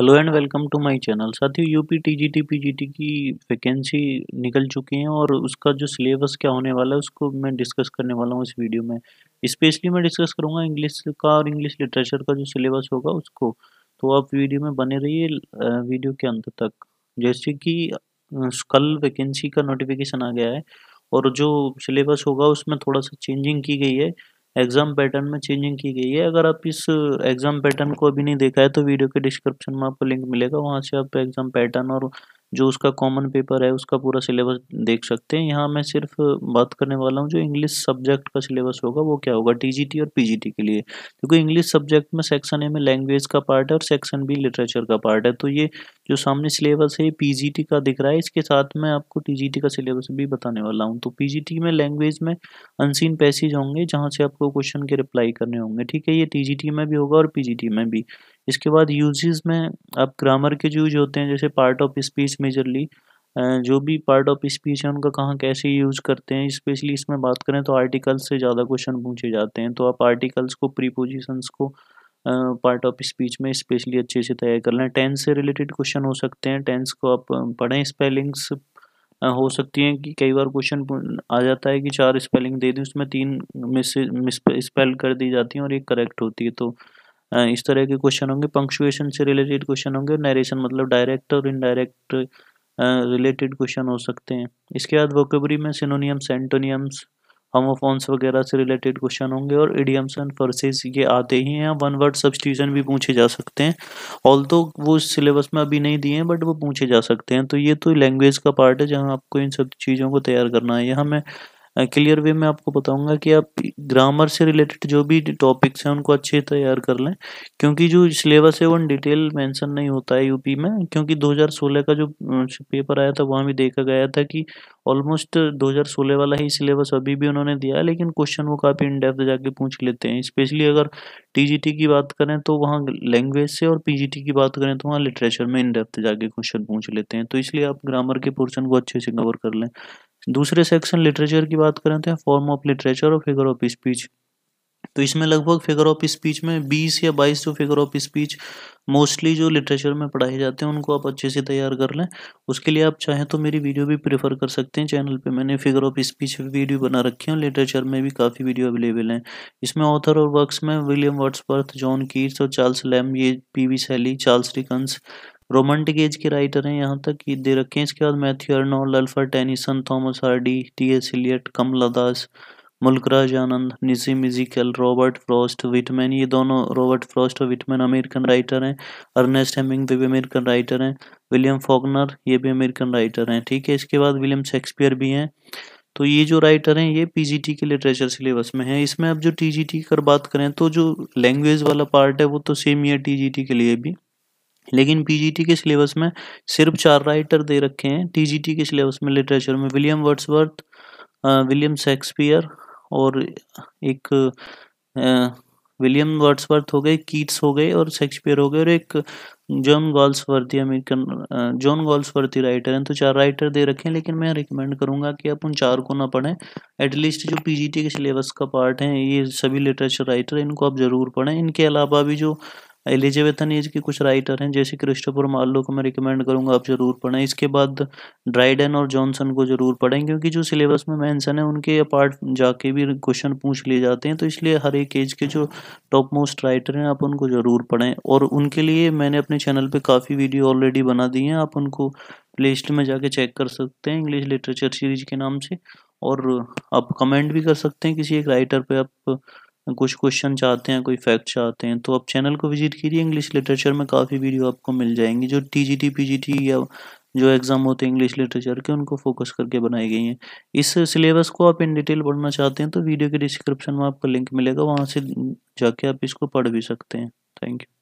hello and welcome to my channel साथियों UP TGT PGT की vacancy निकल चुकी हैं और उसका जो सिलेबस क्या होने वाला है उसको मैं डिस्कस करने वाला हूँ इस वीडियो में स्पेशली मैं डिस्कस करूँगा इंग्लिश का और इंग्लिश लिटरेचर का जो सिलेबस होगा उसको तो आप वीडियो में बने रहिए वीडियो के अंत तक जैसे कि कल वैकेंसी का नोटिफिकेशन आ गया है और जो सिलेबस होगा उसमें थोड़ा सा चेंजिंग की गई है एग्जाम पैटर्न में चेंजिंग की गई है अगर आप इस एग्जाम uh, पैटर्न को अभी नहीं देखा है तो वीडियो के डिस्क्रिप्शन में आपको लिंक मिलेगा वहाँ से आप एग्जाम पैटर्न और जो उसका कॉमन पेपर है उसका पूरा सिलेबस देख सकते हैं यहाँ मैं सिर्फ बात करने वाला हूँ जो इंग्लिश सब्जेक्ट का सिलेबस होगा वो क्या होगा टी और पीजीटी के लिए क्योंकि इंग्लिश सब्जेक्ट में सेक्शन ए में लैंग्वेज का पार्ट है और सेक्शन बी लिटरेचर का पार्ट है तो ये जो सामने सिलेबस है पीजीटी का दिख रहा है इसके साथ में आपको टी का सिलेबस भी बताने वाला हूँ तो पी में लैंग्वेज में अनसिन पैसेज होंगे जहाँ से आपको क्वेश्चन के रिप्लाई करने होंगे ठीक है ये टी में भी होगा और पी में भी इसके बाद यूजेस में आप ग्रामर के यूज होते हैं जैसे पार्ट ऑफ स्पीच मेजरली जो भी पार्ट ऑफ स्पीच है उनका कहाँ कैसे यूज करते हैं स्पेशली इसमें बात करें तो आर्टिकल्स से ज़्यादा क्वेश्चन पूछे जाते हैं तो आप आर्टिकल्स को प्रीपोजिशंस को पार्ट ऑफ स्पीच में स्पेशली अच्छे से तैयार कर लें टेंस से रिलेटेड क्वेश्चन हो सकते हैं टेंस को आप पढ़ें स्पेलिंग्स हो सकती हैं कि कई बार क्वेश्चन आ जाता है कि चार स्पेलिंग दे दी उसमें तीन मिस स्पेल कर दी जाती हैं और एक करेक्ट होती है तो इस तरह के क्वेश्चन होंगे पंक्चुएशन से रिलेटेड क्वेश्चन होंगे नरेशन मतलब डायरेक्ट और इनडायरेक्ट रिलेटेड क्वेश्चन हो सकते हैं इसके बाद वोकेबरी में सिनोनियम्स एंटोनियम्स होमोफोन्स वगैरह से रिलेटेड क्वेश्चन होंगे और इडियम्स एंड फर्सेज ये आते ही हैं वन वर्ड सब्सटीट्यूशन भी पूछे जा सकते हैं ऑल तो वो सिलेबस में अभी नहीं दिए हैं बट वो पूछे जा सकते हैं तो ये तो लैंग्वेज का पार्ट है जहाँ आपको इन सब चीज़ों को तैयार करना है यहाँ मैं क्लियर वे में आपको बताऊंगा कि आप ग्रामर से रिलेटेड जो भी टॉपिक्स हैं उनको अच्छे तैयार कर लें क्योंकि जो सिलेबस है वो डिटेल मेंशन नहीं होता है यूपी में क्योंकि 2016 का जो पेपर आया था वहाँ भी देखा गया था कि ऑलमोस्ट 2016 वाला ही सिलेबस अभी भी उन्होंने दिया है लेकिन क्वेश्चन वो काफ़ी इन डेप्थ जाके पूछ लेते हैं स्पेशली अगर टी की बात करें तो वहाँ लैंग्वेज से और पी की बात करें तो वहाँ लिटरेचर में इन डेप्थ जाके क्वेश्चन पूछ लेते हैं तो इसलिए आप ग्रामर के पोर्शन को अच्छे से कवर कर लें दूसरे सेक्शन लिटरेचर की बात करें तो फॉर्म ऑफ लिटरेचर और फिगर ऑफ स्पीच तो इसमें लगभग फिगर ऑफ स्पीच में 20 या 22 जो फिगर ऑफ स्पीच मोस्टली जो लिटरेचर में पढ़ाए जाते हैं उनको आप अच्छे से तैयार कर लें उसके लिए आप चाहें तो मेरी वीडियो भी प्रेफर कर सकते हैं चैनल पे मैंने फिगर ऑफ स्पीच वीडियो बना रखी है लिटरेचर में भी काफ़ी वीडियो अवेलेबल हैं इसमें ऑथर और वर्क्स में विलियम वर्ड्सवर्थ जॉन कीट्स और चार्ल्स लैम ये पी वी सैली चार्ल्स रिकन्स रोमांटिक एज के राइटर हैं यहाँ तक कि दे रखे हैं इसके बाद Matthew अर्नो लल्फर Tennyson Thomas Hardy T S Eliot कमला दास मुल्कराज आनंद निजी मिजिकल रॉबर्ट फ्रॉस्ट विटमैन ये दोनों रॉबर्ट फ्रॉस्ट और विटमैन अमेरिकन राइटर हैं अर्नेस्ट हेमिंग भी अमेरिकन राइटर हैं विलियम फॉकनर ये भी अमेरिकन राइटर हैं ठीक है इसके बाद विलियम शेक्सपियर भी हैं तो ये जो राइटर हैं ये पीजीटी के लिटरेचर सिलेबस में है इसमें अब जो टीजीटी कर बात करें तो जो लैंग्वेज वाला पार्ट है वो तो सेम ही है टीजीटी के लिए भी लेकिन पीजीटी के सिलेबस में सिर्फ चार राइटर दे रखे हैं टीजीटी के सिलेबस में लिटरेचर में विलियम वर्ड्सवर्थ विलियम शेक्सपियर और एक विलियम वर्ड्सवर्थ हो गए कीट्स हो गए और शेक्सपियर हो गए और एक John Galsworthy American John Galsworthy writer हैं तो चार राइटर दे रखे हैं लेकिन मैं रिकमेंड करूंगा कि आप उन चार को ना पढ़ें एटलीस्ट जो पीजीटी के सिलेबस का पार्ट है ये सभी लिटरेचर राइटर इनको आप ज़रूर पढ़ें इनके अलावा भी जो एलिजाबेथन एज के कुछ राइटर हैं जैसे क्रिस्टोफर मार्लो को मैं रिकमेंड करूंगा आप जरूर पढ़ें इसके बाद ड्राइडन और जॉनसन को जरूर पढ़ें क्योंकि जो सिलेबस में मेंशन है उनके पार्ट जाके भी क्वेश्चन पूछ लिए जाते हैं तो इसलिए हर एक एज के जो टॉप मोस्ट राइटर हैं आप उनको ज़रूर पढ़ें और उनके लिए मैंने अपने चैनल पर काफ़ी वीडियो ऑलरेडी बना दी हैं आप उनको प्ले में जाके चेक कर सकते हैं इंग्लिश लिटरेचर सीरीज के नाम से और आप कमेंट भी कर सकते हैं किसी एक राइटर पर आप कुछ क्वेश्चन चाहते हैं कोई फैक्ट चाहते हैं तो आप चैनल को विजिट कीजिए इंग्लिश लिटरेचर में काफ़ी वीडियो आपको मिल जाएंगी जो जी टी या जो एग्ज़ाम होते हैं इंग्लिश लिटरेचर के उनको फोकस करके बनाई गई हैं इस सिलेबस को आप इन डिटेल पढ़ना चाहते हैं तो वीडियो के डिस्क्रिप्शन में आपको लिंक मिलेगा वहाँ से जाके आप इसको पढ़ भी सकते हैं थैंक यू